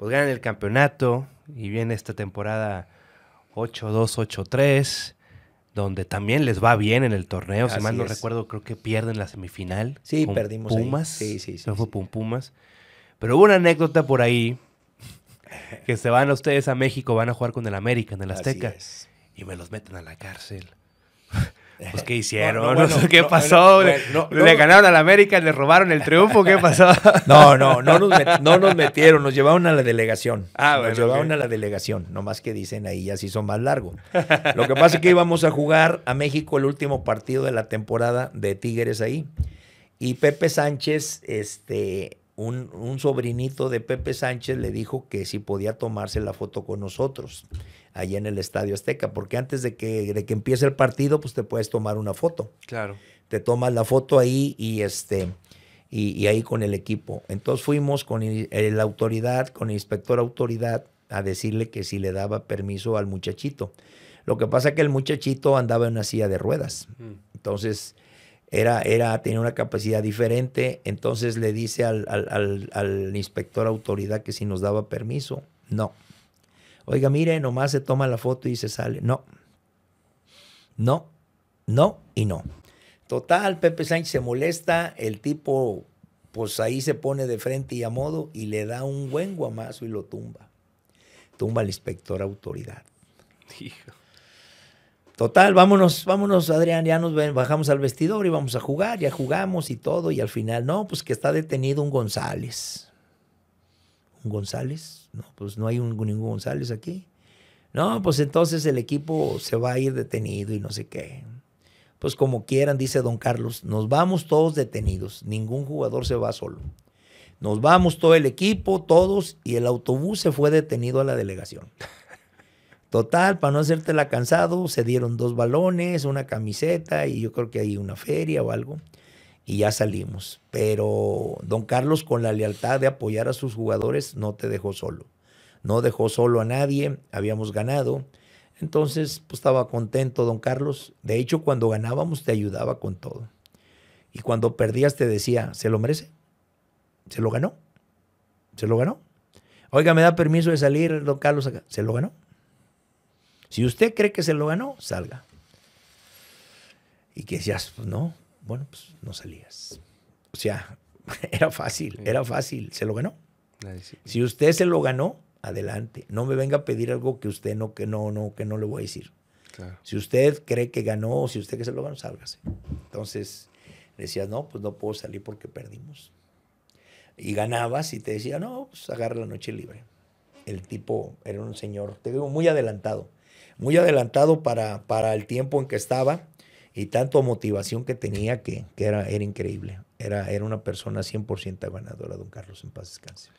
pues ganan el campeonato y viene esta temporada 8-2-8-3, donde también les va bien en el torneo. si mal no recuerdo, creo que pierden la semifinal. Sí, perdimos. Pumas. Sí, sí, sí. No fue Pum Pumas. Pero hubo una anécdota por ahí que se van ustedes a México, van a jugar con el América en el Azteca y me los meten a la cárcel. Pues, ¿qué hicieron? ¿Qué pasó? ¿Le ganaron a la América? ¿Le robaron el triunfo? ¿Qué pasó? No, no, no nos, metieron, nos llevaron a la delegación. Ah, nos llevaron a la delegación, nomás que dicen ahí ya se hizo más largo. Lo que pasa es que íbamos a jugar a México el último partido de la temporada de Tigres ahí. Y Pepe Sánchez, este, un, sobrinito de Pepe Sánchez le dijo que si podía tomarse la foto con nosotros allá en el Estadio Azteca, porque antes de que, que empiece el partido, pues te puedes tomar una foto. Claro. Te tomas la foto ahí y este y, ahí con el equipo. Entonces fuimos con la autoridad, con el inspector autoridad, a decirle que si le daba permiso al muchachito. Lo que pasa es que el muchachito andaba en una silla de ruedas. Mm. Entonces era, era, tenía una capacidad diferente, entonces le dice al, al, al, al inspector autoridad que si nos daba permiso. No. Oiga, mire, nomás se toma la foto y se sale. No. No, no y no. Total, Pepe Sánchez se molesta, el tipo pues ahí se pone de frente y a modo y le da un buen guamazo y lo tumba. Tumba al inspector autoridad. Hijo. Total, vámonos, vámonos, Adrián, ya nos bajamos al vestidor y vamos a jugar, ya jugamos y todo, y al final, no, pues que está detenido un González. ¿Un González? No, pues no hay ningún González aquí. No, pues entonces el equipo se va a ir detenido y no sé qué. Pues como quieran, dice don Carlos, nos vamos todos detenidos, ningún jugador se va solo. Nos vamos todo el equipo, todos, y el autobús se fue detenido a la delegación. Total, para no hacértela cansado, se dieron dos balones, una camiseta y yo creo que hay una feria o algo. Y ya salimos. Pero don Carlos, con la lealtad de apoyar a sus jugadores, no te dejó solo. No dejó solo a nadie, habíamos ganado. Entonces, pues estaba contento don Carlos. De hecho, cuando ganábamos te ayudaba con todo. Y cuando perdías te decía, ¿se lo merece? ¿Se lo ganó? ¿Se lo ganó? Oiga, ¿me da permiso de salir don Carlos ¿Se lo ganó? Si usted cree que se lo ganó, salga. Y que decías, pues no, bueno, pues no salías. O sea, era fácil, era fácil, se lo ganó. Si usted se lo ganó, adelante. No me venga a pedir algo que usted no, que no, no, que no le voy a decir. Si usted cree que ganó, si usted que se lo ganó, sálgase. Entonces decías, no, pues no puedo salir porque perdimos. Y ganabas y te decía, no, pues agarra la noche libre. El tipo era un señor, te digo, muy adelantado muy adelantado para, para el tiempo en que estaba y tanto motivación que tenía que, que era, era increíble. Era, era una persona 100% ganadora, don Carlos, en paz descanse.